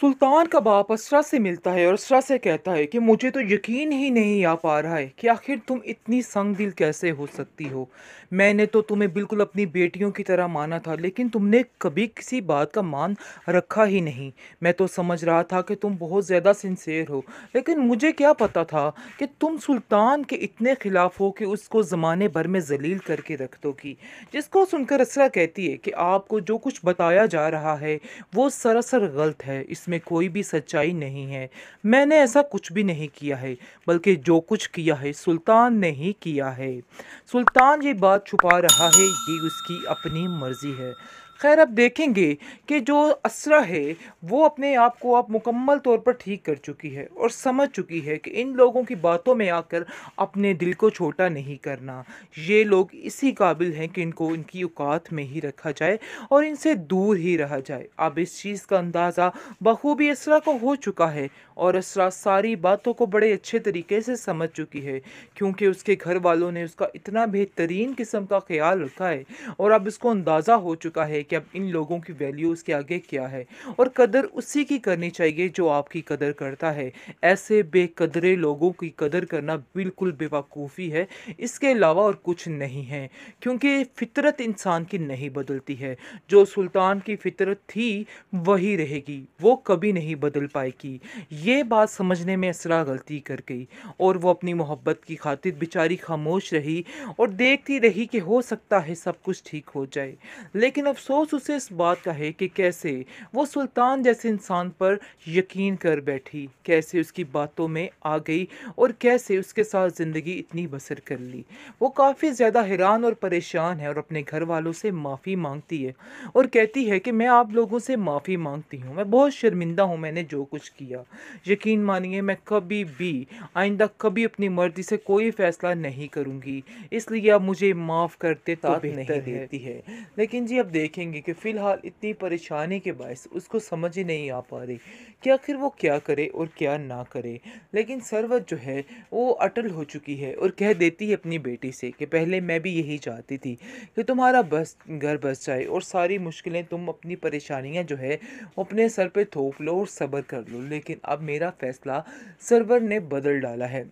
सुल्तान का बाप असरा से मिलता है और असरा से कहता है कि मुझे तो यकीन ही नहीं आ पा रहा है कि आखिर तुम इतनी संग दिल कैसे हो सकती हो मैंने तो तुम्हें बिल्कुल अपनी बेटियों की तरह माना था लेकिन तुमने कभी किसी बात का मान रखा ही नहीं मैं तो समझ रहा था कि तुम बहुत ज़्यादा सिंसेर हो लेकिन मुझे क्या पता था कि तुम सुल्तान के इतने ख़िलाफ़ हो कि उसको ज़माने भर में जलील करके रख दोगी जिसको सुनकर असरा कहती है कि आपको जो कुछ बताया जा रहा है वो सरासर गलत है इस इसमें कोई भी सच्चाई नहीं है मैंने ऐसा कुछ भी नहीं किया है बल्कि जो कुछ किया है सुल्तान ने ही किया है सुल्तान ये बात छुपा रहा है ये उसकी अपनी मर्जी है खैर अब देखेंगे कि जो असरा है वो अपने आप को अब मुकम्मल तौर पर ठीक कर चुकी है और समझ चुकी है कि इन लोगों की बातों में आकर अपने दिल को छोटा नहीं करना ये लोग इसी काबिल हैं कि इनको इनकी औकात में ही रखा जाए और इनसे दूर ही रहा जाए अब इस चीज़ का अंदाज़ा बखूबी असरा को हो चुका है और असरा सारी बातों को बड़े अच्छे तरीके से समझ चुकी है क्योंकि उसके घर वालों ने उसका इतना बेहतरीन किस्म का ख्याल रखा है और अब इसको अंदाज़ा हो चुका है कि अब इन लोगों की वैल्यू उसके आगे क्या है और कदर उसी की करनी चाहिए जो आपकी कदर करता है ऐसे बेकदरे लोगों की कदर करना बिल्कुल बेवकूफ़ी है इसके अलावा और कुछ नहीं है क्योंकि फ़ितरत इंसान की नहीं बदलती है जो सुल्तान की फ़ितरत थी वही रहेगी वो कभी नहीं बदल पाएगी ये बात समझने में असरा गलती कर गई और वो अपनी मोहब्बत की खातिर बेचारी खामोश रही और देखती रही कि हो सकता है सब कुछ ठीक हो जाए लेकिन अफसोस अफसोस उसे इस बात का है कि कैसे वो सुल्तान जैसे इंसान पर यकीन कर बैठी कैसे उसकी बातों में आ गई और कैसे उसके साथ ज़िंदगी इतनी बसर कर ली वो काफ़ी ज़्यादा हैरान और परेशान है और अपने घर वालों से माफ़ी मांगती है और कहती है कि मैं आप लोगों से माफ़ी मांगती हूँ मैं बहुत शर्मिंदा हूँ मैंने जो कुछ किया यकीन मानिए मैं कभी भी आइंदा कभी अपनी मर्जी से कोई फ़ैसला नहीं करूँगी इसलिए आप मुझे माफ़ करते तो नहीं देती है लेकिन जी अब देखेंगे पाएंगे कि फ़िलहाल इतनी परेशानी के बायस उसको समझ ही नहीं आ पा रही कि आखिर वो क्या करे और क्या ना करे लेकिन सरवत जो है वो अटल हो चुकी है और कह देती है अपनी बेटी से कि पहले मैं भी यही चाहती थी कि तुम्हारा बस घर बस जाए और सारी मुश्किलें तुम अपनी परेशानियाँ जो है अपने सर पर थोप लो और सब्र कर लो लेकिन अब मेरा फ़ैसला सरवर ने बदल डाला है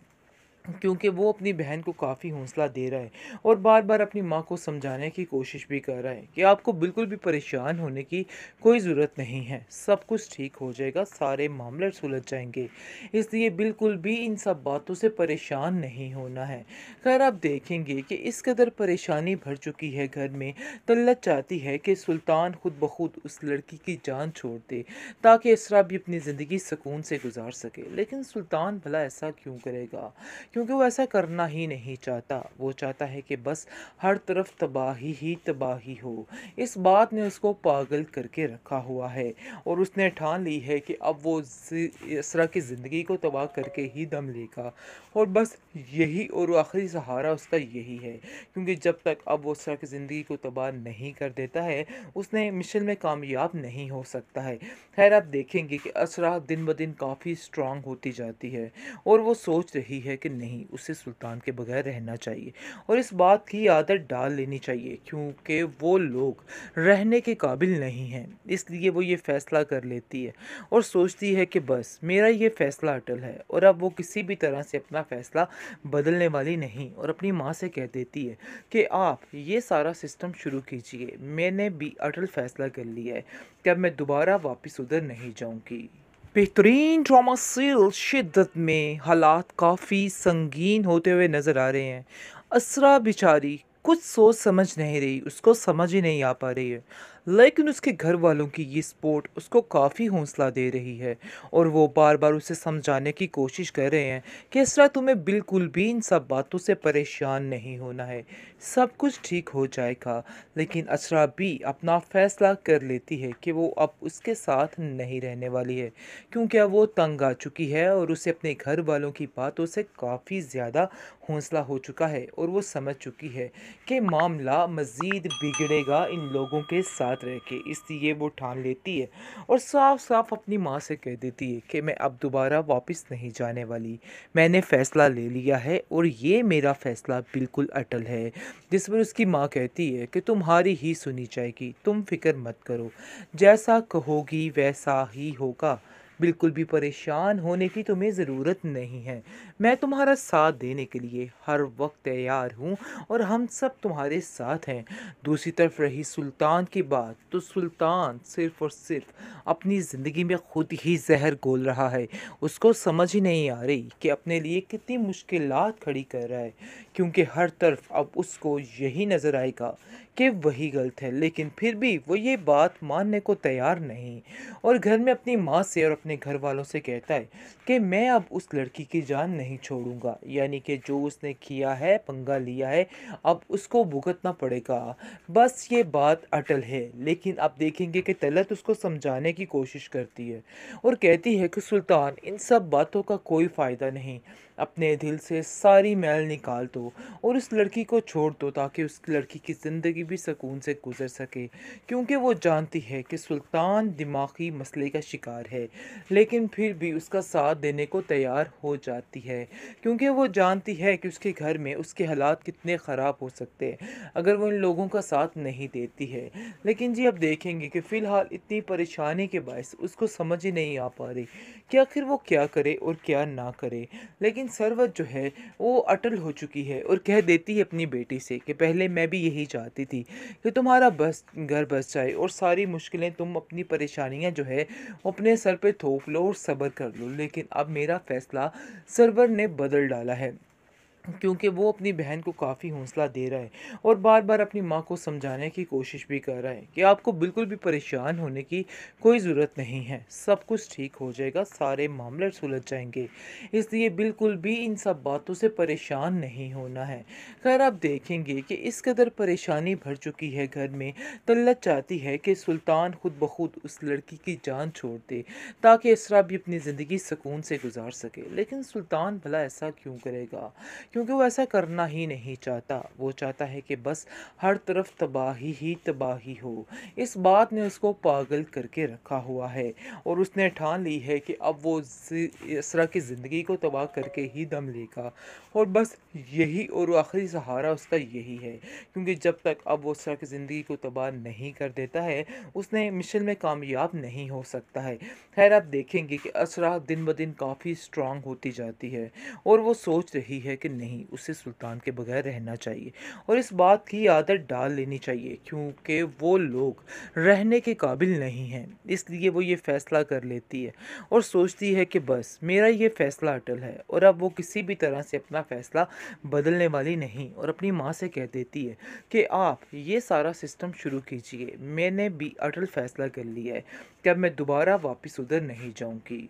क्योंकि वो अपनी बहन को काफ़ी हौसला दे रहा है और बार बार अपनी माँ को समझाने की कोशिश भी कर रहा है कि आपको बिल्कुल भी परेशान होने की कोई ज़रूरत नहीं है सब कुछ ठीक हो जाएगा सारे मामले सुलझ जाएंगे इसलिए बिल्कुल भी इन सब बातों से परेशान नहीं होना है खैर आप देखेंगे कि इस कदर परेशानी भर चुकी है घर में तल्लत तो चाहती है कि सुल्तान खुद ब खुद उस लड़की की जान छोड़ दे ताकि इसरा भी अपनी ज़िंदगी सुकून से गुजार सके लेकिन सुल्तान भला ऐसा क्यों करेगा क्योंकि वो ऐसा करना ही नहीं चाहता वो चाहता है कि बस हर तरफ तबाही ही तबाही हो इस बात ने उसको पागल करके रखा हुआ है और उसने ठान ली है कि अब वो इस तरह की ज़िंदगी को तबाह करके ही दम लेगा और बस यही और आखिरी सहारा उसका यही है क्योंकि जब तक अब वो इस तरह की ज़िंदगी को तबाह नहीं कर देता है उसने मिशन में कामयाब नहीं हो सकता है खैर आप देखेंगे कि असरा दिन ब दिन काफ़ी स्ट्रांग होती जाती है और वो सोच रही है कि नहीं नहीं उसे सुल्तान के बगैर रहना चाहिए और इस बात की आदत डाल लेनी चाहिए क्योंकि वो लोग रहने के काबिल नहीं हैं इसलिए वो ये फ़ैसला कर लेती है और सोचती है कि बस मेरा ये फ़ैसला अटल है और अब वो किसी भी तरह से अपना फ़ैसला बदलने वाली नहीं और अपनी माँ से कह देती है कि आप ये सारा सिस्टम शुरू कीजिए मैंने भी अटल फ़ैसला कर लिया है कि अब मैं दोबारा वापस उधर नहीं जाऊँगी बेहतरीन ड्रामा सीरियल शिद्दत में हालात काफ़ी संगीन होते हुए नज़र आ रहे हैं असरा बिचारी कुछ सोच समझ नहीं रही उसको समझ ही नहीं आ पा रही है लेकिन उसके घर वालों की ये सपोर्ट उसको काफ़ी हौसला दे रही है और वो बार बार उसे समझाने की कोशिश कर रहे हैं कि इसरा तुम्हें बिल्कुल भी इन सब बातों से परेशान नहीं होना है सब कुछ ठीक हो जाएगा लेकिन असरा भी अपना फैसला कर लेती है कि वो अब उसके साथ नहीं रहने वाली है क्योंकि अब वो तंग आ चुकी है और उसे अपने घर वालों की बातों से काफ़ी ज़्यादा हौसला हो चुका है और वो समझ चुकी है कि मामला मज़ीद बिगड़ेगा इन लोगों के साथ साथ रह के इसलिए वो ठान लेती है और साफ साफ अपनी माँ से कह देती है कि मैं अब दोबारा वापस नहीं जाने वाली मैंने फ़ैसला ले लिया है और ये मेरा फ़ैसला बिल्कुल अटल है जिस पर उसकी माँ कहती है कि तुम्हारी ही सुनी जाएगी तुम फिक्र मत करो जैसा कहोगी वैसा ही होगा बिल्कुल भी परेशान होने की तुम्हें ज़रूरत नहीं है मैं तुम्हारा साथ देने के लिए हर वक्त तैयार हूँ और हम सब तुम्हारे साथ हैं दूसरी तरफ रही सुल्तान की बात तो सुल्तान सिर्फ़ और सिर्फ अपनी ज़िंदगी में खुद ही जहर गोल रहा है उसको समझ ही नहीं आ रही कि अपने लिए कितनी मुश्किल खड़ी कर रहा है क्योंकि हर तरफ अब उसको यही नज़र आएगा कि वही गलत है लेकिन फिर भी वो ये बात मानने को तैयार नहीं और घर में अपनी माँ से और अपने घर वालों से कहता है कि मैं अब उस लड़की की जान नहीं छोड़ूंगा यानी कि जो उसने किया है पंगा लिया है अब उसको भुगतना पड़ेगा बस ये बात अटल है लेकिन आप देखेंगे कि तलत उसको समझाने की कोशिश करती है और कहती है कि सुल्तान इन सब बातों का कोई फ़ायदा नहीं अपने दिल से सारी मैल निकाल दो और उस लड़की को छोड़ दो ताकि उस लड़की की ज़िंदगी भी सुकून से गुजर सके क्योंकि वो जानती है कि सुल्तान दिमागी मसले का शिकार है लेकिन फिर भी उसका साथ देने को तैयार हो जाती है क्योंकि वो जानती है कि उसके घर में उसके हालात कितने ख़राब हो सकते हैं अगर वो इन लोगों का साथ नहीं देती है लेकिन जी अब देखेंगे कि फ़िलहाल इतनी परेशानी के बायस उसको समझ ही नहीं आ पा रही कि आखिर वो क्या करे और क्या ना करे लेकिन लेकिन सरवत जो है वो अटल हो चुकी है और कह देती है अपनी बेटी से कि पहले मैं भी यही चाहती थी कि तुम्हारा बस घर बस जाए और सारी मुश्किलें तुम अपनी परेशानियां जो है अपने सर पे थोप लो और सब्र कर लो लेकिन अब मेरा फ़ैसला सरवर ने बदल डाला है क्योंकि वो अपनी बहन को काफ़ी हौसला दे रहा है और बार बार अपनी माँ को समझाने की कोशिश भी कर रहा है कि आपको बिल्कुल भी परेशान होने की कोई ज़रूरत नहीं है सब कुछ ठीक हो जाएगा सारे मामले सुलझ जाएंगे इसलिए बिल्कुल भी इन सब बातों से परेशान नहीं होना है खैर आप देखेंगे कि इस कदर परेशानी भर चुकी है घर में तल्लत तो चाहती है कि सुल्तान खुद ब खुद उस लड़की की जान छोड़ दे ताकि इसरा भी अपनी ज़िंदगी सुकून से गुजार सके लेकिन सुल्तान भला ऐसा क्यों करेगा क्योंकि वो ऐसा करना ही नहीं चाहता वो चाहता है कि बस हर तरफ तबाही ही तबाही हो इस बात ने उसको पागल करके रखा हुआ है और उसने ठान ली है कि अब वो इस तरह की ज़िंदगी को तबाह करके ही दम लेगा और बस यही और आखिरी सहारा उसका यही है क्योंकि जब तक अब वो इस तरह की ज़िंदगी को तबाह नहीं कर देता है उसने मिशन में कामयाब नहीं हो सकता है खैर आप देखेंगे कि असरा दिन ब दिन काफ़ी स्ट्रांग होती जाती है और वो सोच रही है कि नहीं नहीं उसे सुल्तान के बगैर रहना चाहिए और इस बात की आदत डाल लेनी चाहिए क्योंकि वो लोग रहने के काबिल नहीं हैं इसलिए वो ये फ़ैसला कर लेती है और सोचती है कि बस मेरा ये फ़ैसला अटल है और अब वो किसी भी तरह से अपना फ़ैसला बदलने वाली नहीं और अपनी माँ से कह देती है कि आप ये सारा सिस्टम शुरू कीजिए मैंने भी अटल फ़ैसला कर लिया है कि अब मैं दोबारा वापस उधर नहीं जाऊँगी